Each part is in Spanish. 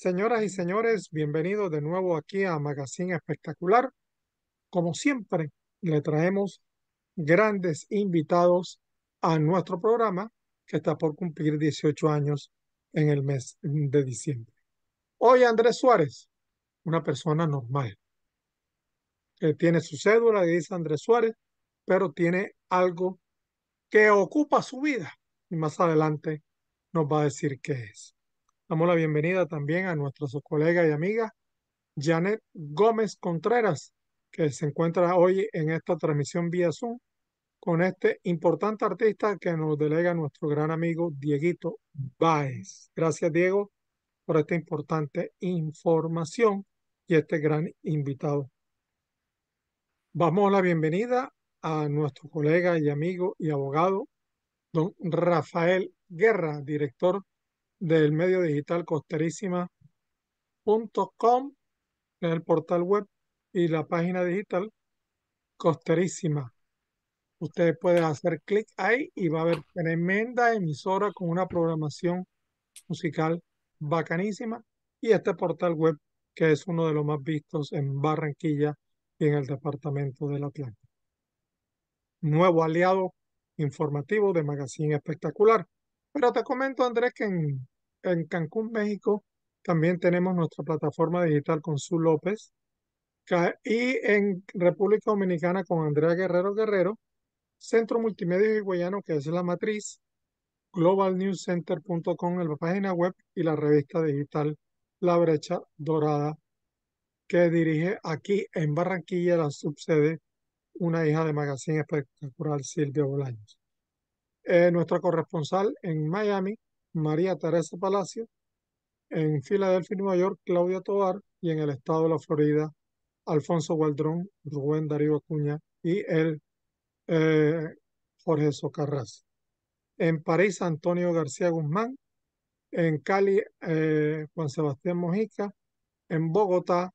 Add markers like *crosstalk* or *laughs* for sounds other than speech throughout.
Señoras y señores, bienvenidos de nuevo aquí a Magazine Espectacular. Como siempre, le traemos grandes invitados a nuestro programa que está por cumplir 18 años en el mes de diciembre. Hoy Andrés Suárez, una persona normal, que tiene su cédula, dice Andrés Suárez, pero tiene algo que ocupa su vida y más adelante nos va a decir qué es. Damos la bienvenida también a nuestros colega y amiga Janet Gómez Contreras, que se encuentra hoy en esta transmisión vía Zoom con este importante artista que nos delega nuestro gran amigo Dieguito Báez. Gracias, Diego, por esta importante información y este gran invitado. Vamos a la bienvenida a nuestro colega y amigo y abogado, don Rafael Guerra, director del medio digital costerísima.com, en el portal web, y la página digital costerísima. Ustedes pueden hacer clic ahí y va a haber tremenda emisora con una programación musical bacanísima y este portal web que es uno de los más vistos en Barranquilla y en el departamento del Atlántico. Nuevo aliado informativo de Magazine Espectacular. Pero te comento, Andrés, que en, Cancún, México, también tenemos nuestra plataforma digital con Su López. Y en República Dominicana con Andrea Guerrero Guerrero, Centro Multimedia Higüeyano, que es la matriz, globalnewscenter.com, la página web, y la revista digital La Brecha Dorada, que dirige aquí en Barranquilla la subsede una hija de Magazine Espectacular, Silvia Bolaños nuestra corresponsal en Miami, María Teresa Palacio, en Filadelfia, Nueva York, Claudia Tovar, y en el estado de la Florida, Alfonso Gualdrón, Rubén Darío Acuña y el eh, Jorge Socarrás. En París, Antonio García Guzmán. En Cali, eh, Juan Sebastián Mojica. En Bogotá,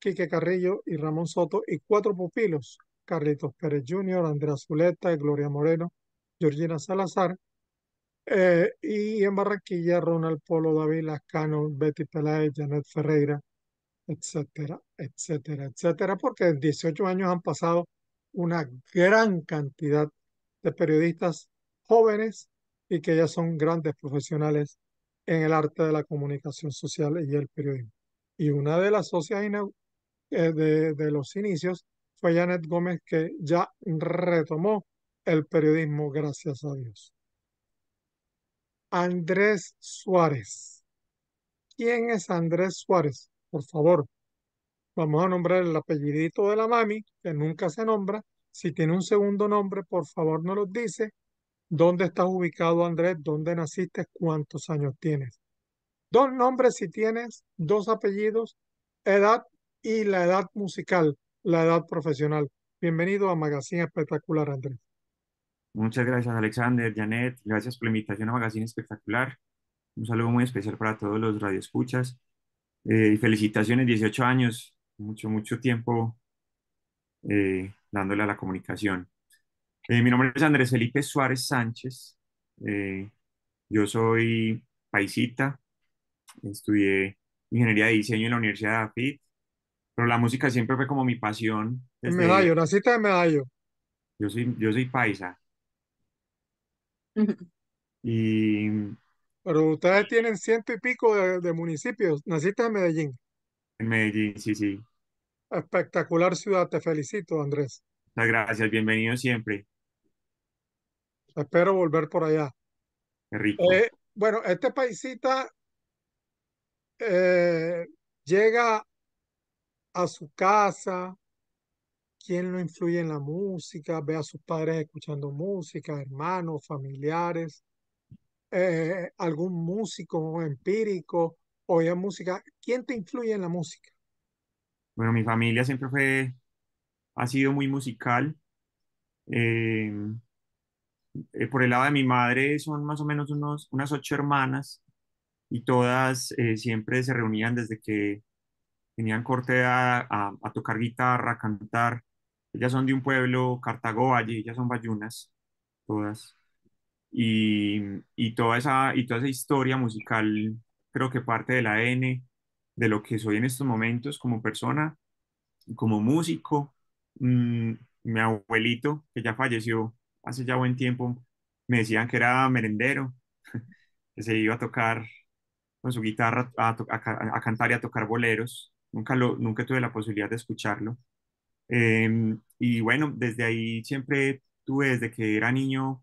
Quique Carrillo y Ramón Soto. Y cuatro pupilos, Carlitos Pérez Jr., Andrea Zuleta y Gloria Moreno, Georgina Salazar. Eh, y en Barranquilla, Ronald Polo, David Lascano, Betty Peláez, Janet Ferreira, etcétera, etcétera, etcétera, porque en 18 años han pasado una gran cantidad de periodistas jóvenes y que ya son grandes profesionales en el arte de la comunicación social y el periodismo. Y una de las socias eh, de los inicios fue Janet Gómez, que ya retomó el periodismo, gracias a Dios. Andrés Suárez. ¿Quién es Andrés Suárez? Por favor, vamos a nombrar el apellidito de la mami, que nunca se nombra. Si tiene un segundo nombre, por favor, nos lo dice. ¿Dónde estás ubicado, Andrés? ¿Dónde naciste? ¿Cuántos años tienes? Dos nombres si tienes, dos apellidos, edad y la edad musical, la edad profesional. Bienvenido a Magazine Espectacular, Andrés. Muchas gracias, Alexander, Janet. Gracias por la invitación a Magazine Espectacular. Un saludo muy especial para todos los radioescuchas. Eh, y felicitaciones, 18 años, mucho, mucho tiempo eh, dándole a la comunicación. Eh, mi nombre es Andrés Felipe Suárez Sánchez. Eh, yo soy paisita. Estudié ingeniería de diseño en la Universidad de AFIT. Pero la música siempre fue como mi pasión. Desde... Medallo, naciste de medallo. Yo soy, yo soy paisa. Y... Pero ustedes tienen ciento y pico de, municipios. Naciste en Medellín. En Medellín, sí, sí. Espectacular ciudad, te felicito, Andrés. Muchas gracias, bienvenido siempre. Espero volver por allá. Eh, bueno, este paisita eh, llega a su casa, quién lo influye en la música, ve a sus padres escuchando música, hermanos, familiares, eh, algún músico empírico, oye música, ¿quién te influye en la música? Bueno, mi familia siempre fue, ha sido muy musical. Em, eh, por el lado de mi madre son más o menos unos, unas ocho hermanas y todas eh, siempre se reunían desde que tenían corte a, a, tocar guitarra, a cantar. Ellas son de un pueblo, Cartago allí ellas son bayunas, todas. Y, y, toda esa, y toda esa historia musical, creo que parte de la N, de lo que soy en estos momentos como persona, como músico. Mm, mi abuelito, que ya falleció hace ya buen tiempo, me decían que era merendero, *laughs* que se iba a tocar con su guitarra, a, cantar y a tocar boleros. Nunca, lo, nunca tuve la posibilidad de escucharlo, Em, y bueno, desde ahí siempre tuve, desde que era niño,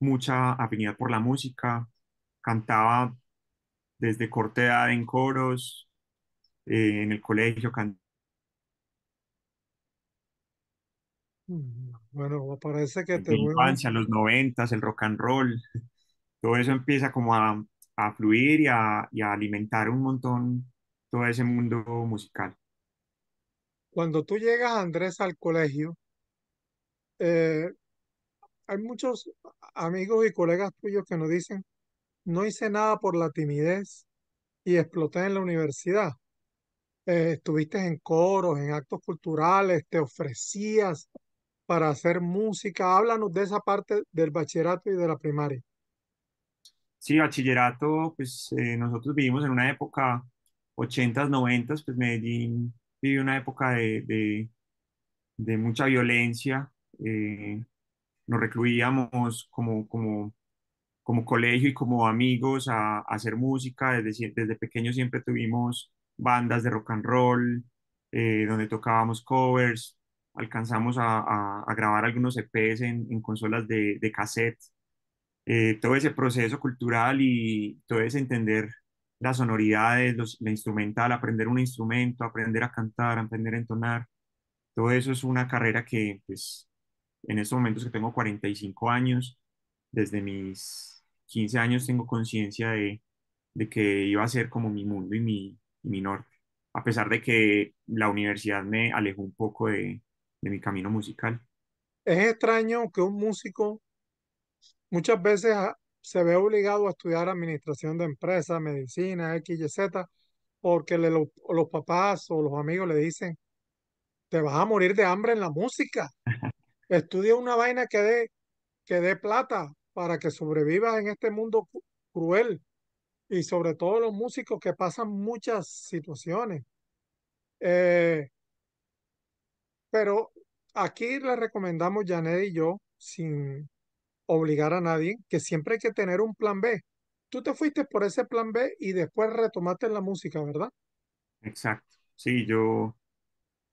mucha afinidad por la música. Cantaba desde corta edad en coros, eh, en el colegio cantaba mm, Bueno, parece que te... infancia, los noventas, el rock and roll, *laughs* todo eso empieza como a, fluir y y a, alimentar un montón todo ese mundo musical. Cuando tú llegas, Andrés, al colegio, eh, hay muchos amigos y colegas tuyos que nos dicen, no hice nada por la timidez y exploté en la universidad. Eh, estuviste en coros, en actos culturales, te ofrecías para hacer música. Háblanos de esa parte del bachillerato y de la primaria. Sí, bachillerato, pues eh, nosotros vivimos en una época 80s, 90 pues Medellín vivió una época de, de, mucha violencia. Eh, nos recluíamos como, como, como colegio y como amigos a, hacer música. Desde, desde pequeños siempre tuvimos bandas de rock and roll, eh, donde tocábamos covers. Alcanzamos a, grabar algunos EPs en, consolas de, de cassette. Eh, todo ese proceso cultural y todo ese entender las sonoridades, los, la instrumental, aprender un instrumento, aprender a cantar, aprender a entonar. Todo eso es una carrera que, pues, en estos momentos que tengo 45 años, desde mis 15 años tengo conciencia de, que iba a ser como mi mundo y mi, norte, a pesar de que la universidad me alejó un poco de, de mi camino musical. Es extraño que un músico muchas veces se ve obligado a estudiar administración de empresas, medicina, X, Y, Z, porque le, los, papás o los amigos le dicen, te vas a morir de hambre en la música. *laughs* Estudia una vaina que dé, que dé plata para que sobrevivas en este mundo cruel. Y sobre todo los músicos que pasan muchas situaciones. Eh, pero aquí le recomendamos, Janet y yo, sin, obligar a nadie, que siempre hay que tener un plan B. Tú te fuiste por ese plan B y después retomaste la música, ¿verdad? Exacto. Sí, yo,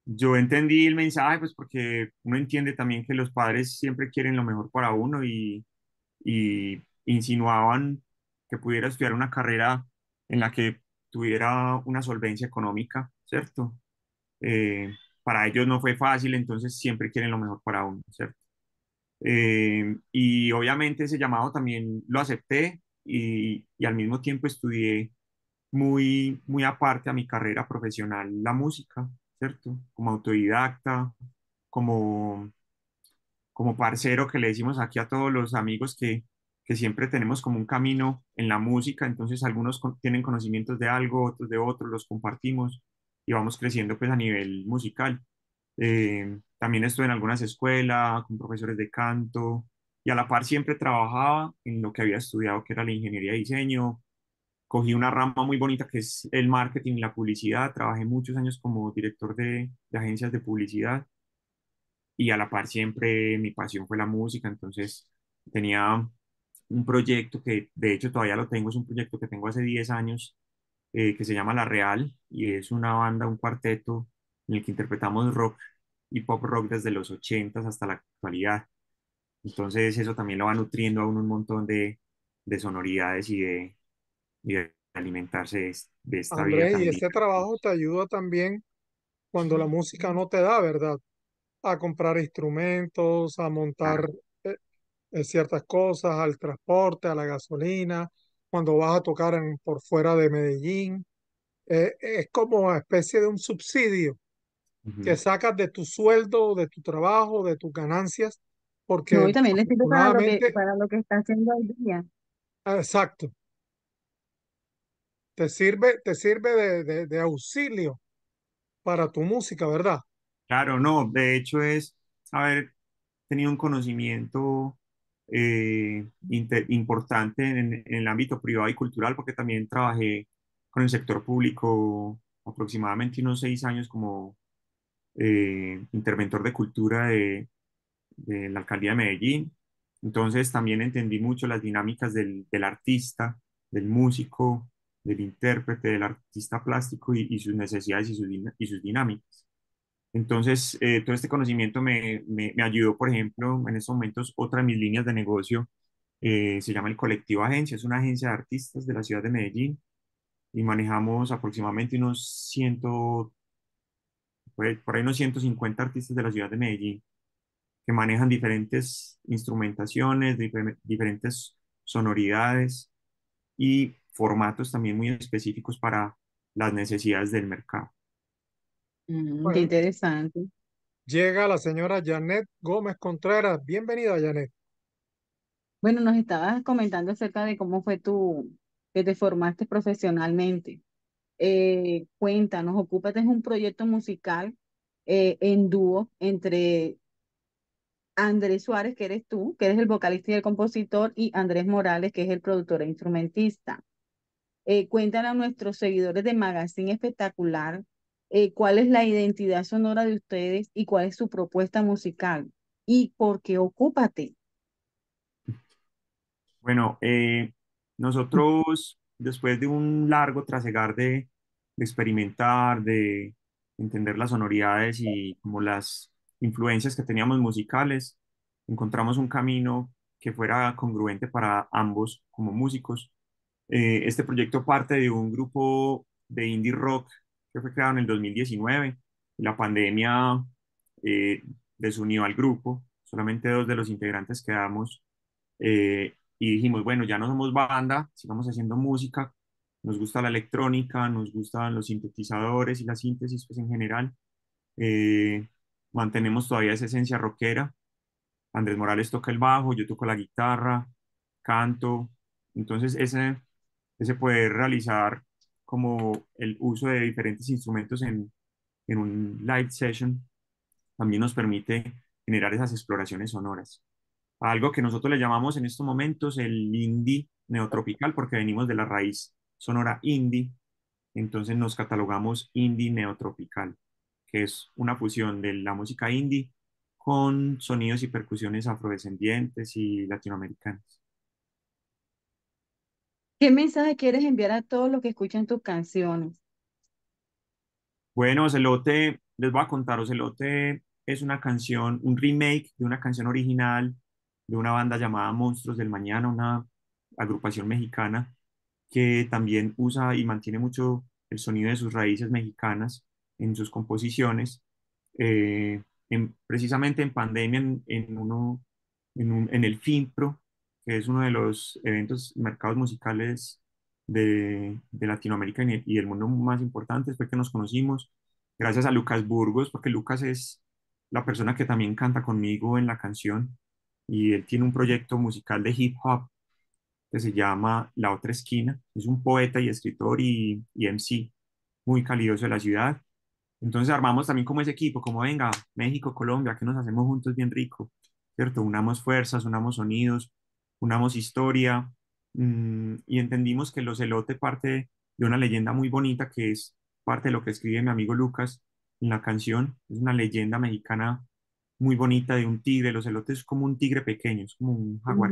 yo entendí el mensaje, pues porque uno entiende también que los padres siempre quieren lo mejor para uno y, insinuaban que pudiera estudiar una carrera en la que tuviera una solvencia económica, ¿cierto? Eh, para ellos no fue fácil, entonces siempre quieren lo mejor para uno, ¿cierto? Eh, y obviamente ese llamado también lo acepté y, y, al mismo tiempo estudié muy, muy aparte a mi carrera profesional la música, ¿cierto? Como autodidacta, como, como parcero que le decimos aquí a todos los amigos que, que siempre tenemos como un camino en la música, entonces algunos tienen conocimientos de algo, otros de otro, los compartimos y vamos creciendo pues a nivel musical. Eh, también estuve en algunas escuelas, con profesores de canto, y a la par siempre trabajaba en lo que había estudiado, que era la ingeniería de diseño. Cogí una rama muy bonita que es el marketing y la publicidad. Trabajé muchos años como director de, agencias de publicidad y a la par siempre mi pasión fue la música, entonces tenía un proyecto que de hecho todavía lo tengo, es un proyecto que tengo hace 10 años eh, que se llama La Real y es una banda, un cuarteto en el que interpretamos rock y pop rock desde los 80 hasta la actualidad. Entonces eso también lo va nutriendo a un montón de, sonoridades y de, alimentarse de, esta vida. Y este trabajo te ayuda también cuando la música no te da, ¿verdad? A comprar instrumentos, a montar eh, eh, ciertas cosas, al transporte, a la gasolina, cuando vas a tocar por fuera de Medellín. Eh, es como una especie de un subsidio que sacas de tu sueldo, de tu trabajo, de tus ganancias, porque... también le para lo, que, está haciendo hoy día. Ah, exacto. Te sirve, te sirve de, de, auxilio para tu música, ¿verdad? Claro, no, de hecho es haber tenido un conocimiento eh, importante en, en, el ámbito privado y cultural, porque también trabajé con el sector público aproximadamente unos seis años como eh, interventor de cultura de, la alcaldía de Medellín. Entonces también entendí mucho las dinámicas del, artista, del músico, del intérprete, del artista plástico y, sus necesidades y sus, dinámicas. Entonces, eh, todo este conocimiento me, ayudó, por ejemplo, en estos momentos, otra de mis líneas de negocio eh, se llama el Colectivo Agencia, es una agencia de artistas de la ciudad de Medellín y manejamos aproximadamente unos 130 pues, por ahí unos 150 artistas de la ciudad de Medellín que manejan diferentes instrumentaciones, diferentes sonoridades y formatos también muy específicos para las necesidades del mercado. Mm, qué interesante. Llega la señora Janet Gómez Contreras. Bienvenida, Janet. Bueno, nos estabas comentando acerca de cómo fue tu, que te formaste profesionalmente eh, cuéntanos, ocúpate en un proyecto musical eh, en dúo entre Andrés Suárez, que eres tú, que eres el vocalista y el compositor, y Andrés Morales, que es el productor e instrumentista. cuentan eh, cuéntanos a nuestros seguidores de Magazine Espectacular eh, cuál es la identidad sonora de ustedes y cuál es su propuesta musical y por qué ocúpate. Bueno, mm. nosotros después de un largo trasegar de, experimentar, de entender las sonoridades y como las influencias que teníamos musicales, encontramos un camino que fuera congruente para ambos como músicos. Eh, este proyecto parte de un grupo de indie rock que fue creado en el 2019. La pandemia eh, desunió al grupo, solamente dos de los integrantes quedamos eh, y dijimos, bueno, ya no somos banda, sigamos haciendo música, nos gusta la electrónica, nos gustan los sintetizadores y la síntesis pues en general. Eh, mantenemos todavía esa esencia rockera. Andrés Morales toca el bajo, yo toco la guitarra, canto. Entonces ese, ese poder realizar como el uso de diferentes instrumentos en, en un live session también nos permite generar esas exploraciones sonoras algo que nosotros le llamamos en estos momentos el indie neotropical, porque venimos de la raíz sonora indie, entonces nos catalogamos indie neotropical, que es una fusión de la música indie con sonidos y percusiones afrodescendientes y latinoamericanas. ¿Qué mensaje quieres enviar a todos los que escuchan tus canciones? Bueno, Ocelote, les voy a contar, Ocelote es una canción, un remake de una canción original de una banda llamada Monstruos del Mañana, una agrupación mexicana que también usa y mantiene mucho el sonido de sus raíces mexicanas en sus composiciones. Eh, precisamente en pandemia, en, uno, en, el Finpro, que es uno de los eventos, mercados musicales de, Latinoamérica y, el del mundo más importante, porque que nos conocimos gracias a Lucas Burgos, porque Lucas es la persona que también canta conmigo en la canción y él tiene un proyecto musical de hip hop que se llama La Otra Esquina. Es un poeta y escritor y, MC muy calidoso de la ciudad. Entonces armamos también como ese equipo, como venga, México, Colombia, que nos hacemos juntos bien rico, ¿cierto? Unamos fuerzas, unamos sonidos, unamos historia mm, y entendimos que Los elote parte de una leyenda muy bonita que es parte de lo que escribe mi amigo Lucas en la canción. Es una leyenda mexicana muy bonita de un tigre. los elotes es como un tigre pequeño, es como un jaguar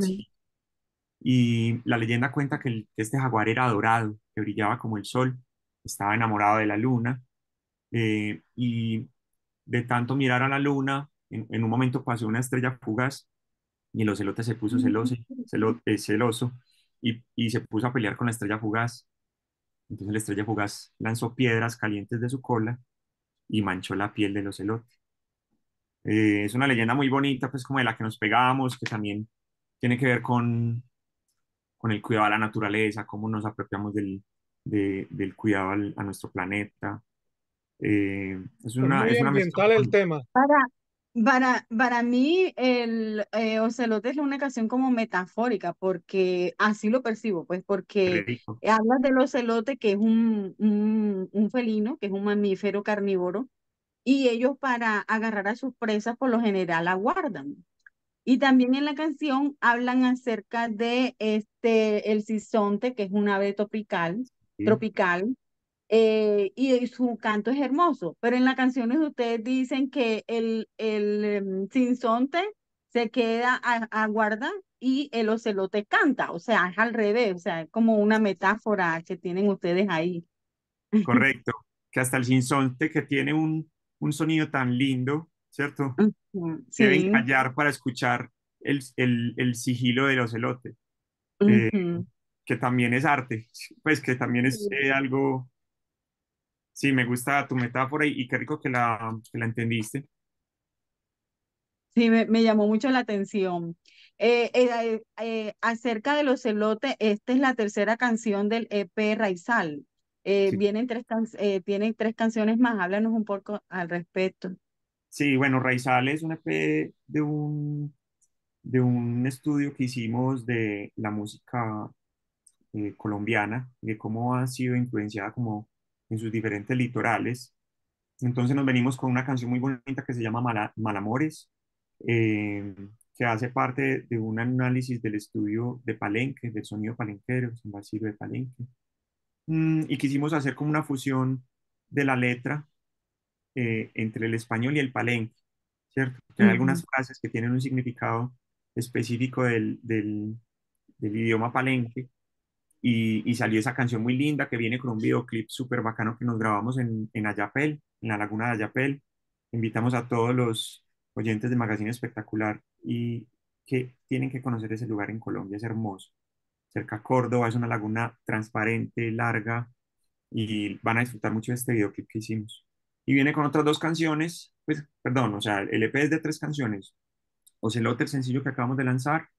Y la leyenda cuenta que, este jaguar era dorado, que brillaba como el sol, estaba enamorado de la luna. Eh, y de tanto mirar a la luna, en, un momento pasó una estrella fugaz y el ocelote se puso celoso, eh, celoso y, y se puso a pelear con la estrella fugaz. Entonces la estrella fugaz lanzó piedras calientes de su cola y manchó la piel del ocelote. Eh, es una leyenda muy bonita, pues como de la que nos pegamos, que también tiene que ver con, con el cuidado a la naturaleza, cómo nos apropiamos del, del cuidado a nuestro planeta. Eh, es una, es una ambiental el tema. Para, para, para mí, el eh, Ocelote es una canción como metafórica, porque así lo percibo, pues, porque hablas del ocelote, que es un, un, un felino, que es un mamífero carnívoro, y ellos para agarrar a sus presas por lo general aguardan. Y también en la canción hablan acerca de este, el sisonte, que es un ave tropical, tropical eh, y su canto es hermoso, pero en las canciones ustedes dicen que el, el mm, se queda, aguarda y el ocelote canta, o sea, es al revés, o sea, es como una metáfora que tienen ustedes ahí. *laughs* Correcto, que hasta el sinsonte que tiene un, un sonido tan lindo, ¿cierto? Se Deben callar para escuchar el, el, el sigilo del ocelote, celote, eh, que también es arte, pues que también es eh, algo... Sí, me gusta tu metáfora y, qué rico que la, la entendiste. Sí, me, llamó mucho la atención. Eh, acerca de los acerca esta es la tercera canción del EP Raizal. Eh, vienen tres eh, tienen tres canciones más, háblanos un poco al respecto. Sí, bueno, Raizal es un EP de un, de un estudio que hicimos de la música eh, colombiana, de cómo ha sido influenciada como en sus diferentes litorales. Entonces nos venimos con una canción muy bonita que se llama Malamores, que hace parte de un análisis del estudio de Palenque, del sonido palenquero, San Basilio de Palenque. Mm, y quisimos hacer como una fusión de la letra eh, entre el español y el palenque, ¿cierto? hay algunas frases que tienen un significado específico del, idioma palenque y, salió esa canción muy linda que viene con un videoclip súper bacano que nos grabamos en, en Ayapel, en la laguna de Ayapel. Invitamos a todos los oyentes de Magazine Espectacular y que tienen que conocer ese lugar en Colombia, es hermoso cerca a Córdoba, es una laguna transparente, larga, y van a disfrutar mucho de este videoclip que hicimos. Y viene con otras dos canciones, pues, perdón, o sea, el EP es de tres canciones, Ocelote, el sencillo que acabamos de lanzar,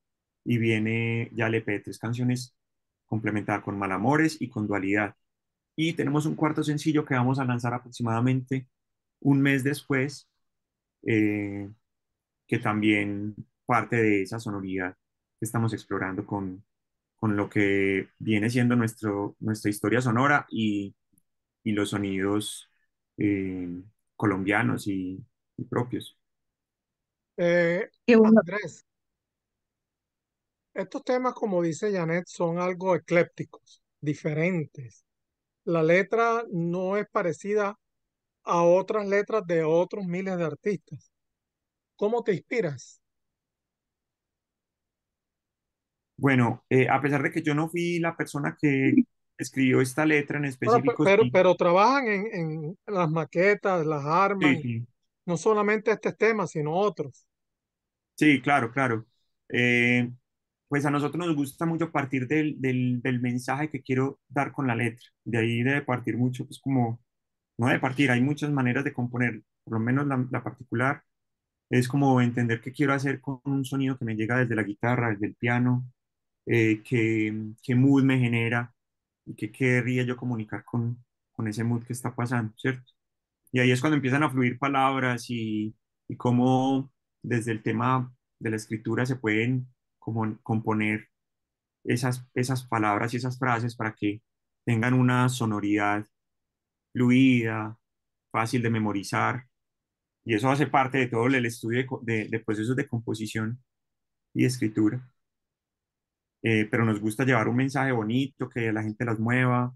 y viene ya el EP de tres canciones complementada con Malamores y con Dualidad. Y tenemos un cuarto sencillo que vamos a lanzar aproximadamente un mes después, eh, que también parte de esa sonoridad que estamos explorando con, con lo que viene siendo nuestra historia sonora y, los sonidos eh, colombianos y, propios. Eh, Andrés, estos temas, como dice Janet, son algo eclépticos, diferentes. La letra no es parecida a otras letras de otros miles de artistas. ¿Cómo te inspiras? Bueno, eh, a pesar de que yo no fui la persona que escribió esta letra en específico. Pero, pero, trabajan en, las maquetas, las armas, no solamente este tema, sino otros. Sí, claro, claro. Eh, pues a nosotros nos gusta mucho partir del, del, mensaje que quiero dar con la letra. De ahí debe partir mucho, pues como, no debe partir, hay muchas maneras de componer, por lo menos la, la particular. Es como entender qué quiero hacer con un sonido que me llega desde la guitarra, desde el piano, eh, qué, mood me genera y qué querría yo comunicar con, ese mood que está pasando, ¿cierto? Y ahí es cuando empiezan a fluir palabras y, cómo desde el tema de la escritura se pueden como componer esas, esas palabras y esas frases para que tengan una sonoridad fluida, fácil de memorizar. Y eso hace parte de todo el estudio de, de, procesos de composición y escritura. Eh, pero nos gusta llevar un mensaje bonito, que la gente las mueva,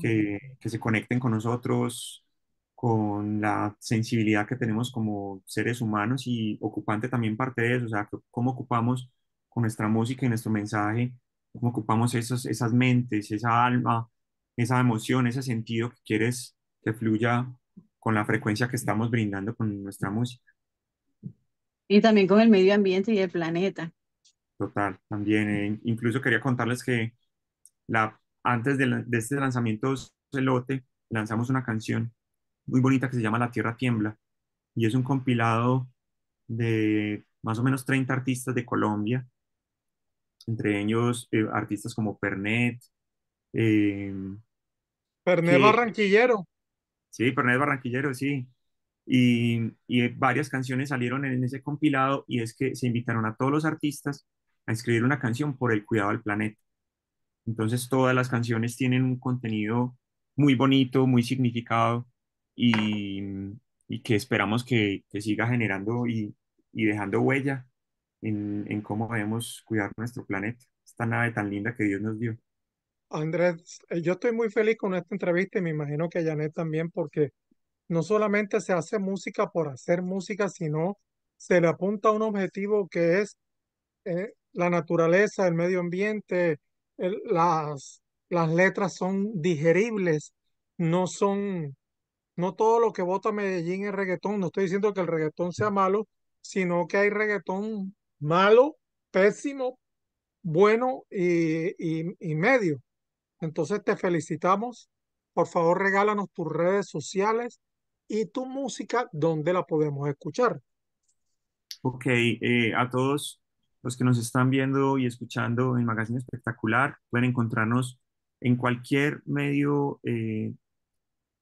que, que se conecten con nosotros, con la sensibilidad que tenemos como seres humanos y ocupante también parte de eso, o sea, cómo ocupamos con nuestra música y nuestro mensaje, cómo ocupamos esos esas mentes, esa alma, esa emoción, ese sentido que quieres que fluya con la frecuencia que estamos brindando con nuestra música. Y también con el medio ambiente y el planeta. Total, también. Eh, incluso quería contarles que la, antes de, este lanzamiento Celote, lanzamos una canción muy bonita que se llama La Tierra Tiembla y es un compilado de más o menos 30 artistas de Colombia, entre ellos eh, artistas como Pernet. Eh, Pernet Barranquillero. Sí, Pernet Barranquillero, sí. Y, y, varias canciones salieron en ese compilado y es que se invitaron a todos los artistas a escribir una canción por el cuidado del planeta. Entonces todas las canciones tienen un contenido muy bonito, muy significado y, que esperamos que, siga generando y, dejando huella en, cómo debemos cuidar nuestro planeta, esta nave tan linda que Dios nos dio. Andrés, eh, yo estoy muy feliz con esta entrevista y me imagino que Janet también, porque no solamente se hace música por hacer música, sino se le apunta a un objetivo que es eh, la naturaleza, el medio ambiente, las, las letras son digeribles, no son, no todo lo que vota Medellín es reggaetón, no estoy diciendo que el reggaetón sea malo, sino que hay reggaetón malo, pésimo, bueno y, medio. Entonces te felicitamos, por favor regálanos tus redes sociales y tu música, donde la podemos escuchar. Ok, eh, a todos los que nos están viendo y escuchando en Magazine Espectacular. Pueden encontrarnos en cualquier medio eh,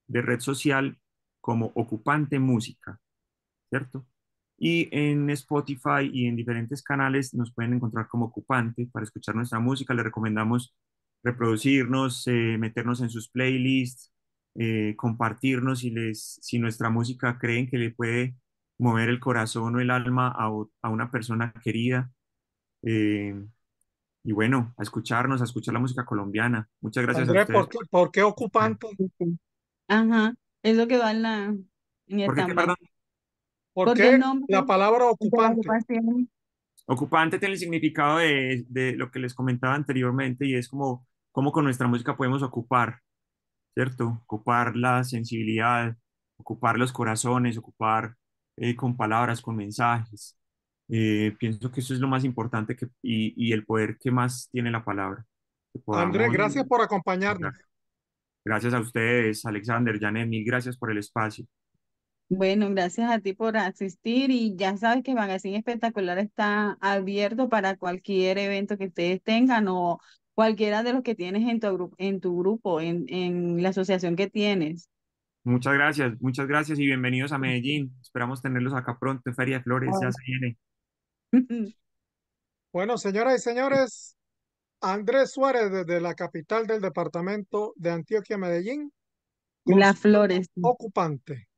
de red social como Ocupante Música, ¿cierto? Y en Spotify y en diferentes canales nos pueden encontrar como Ocupante para escuchar nuestra música. Les recomendamos reproducirnos, eh, meternos en sus playlists, eh, compartirnos si, les, si nuestra música creen que le puede mover el corazón o el alma a, a una persona querida eh, y bueno, a escucharnos, a escuchar la música colombiana. Muchas gracias ¿por qué, ocupante? Ajá, es lo que va en la... En ¿Por qué, la palabra ocupante? Ocupante tiene el significado de, lo que les comentaba anteriormente y es como, como con nuestra música podemos ocupar, ¿cierto? Ocupar la sensibilidad, ocupar los corazones, ocupar eh, con palabras, con mensajes. Eh, pienso que eso es lo más importante y, el poder que más tiene la palabra. Andrés, gracias por acompañarnos. Gracias a ustedes, Alexander, Janet, mil gracias por el espacio. Bueno, gracias a ti por asistir y ya sabes que Magazine Espectacular está abierto para cualquier evento que ustedes tengan o cualquiera de los que tienes en tu, en tu grupo, en, en la asociación que tienes. Muchas gracias, muchas gracias y bienvenidos a Medellín. Esperamos tenerlos acá pronto en Feria de Flores, ya se *laughs* Bueno, señoras y señores, Andrés Suárez desde la capital del departamento de Antioquia, Medellín. La Flores. Ocupante.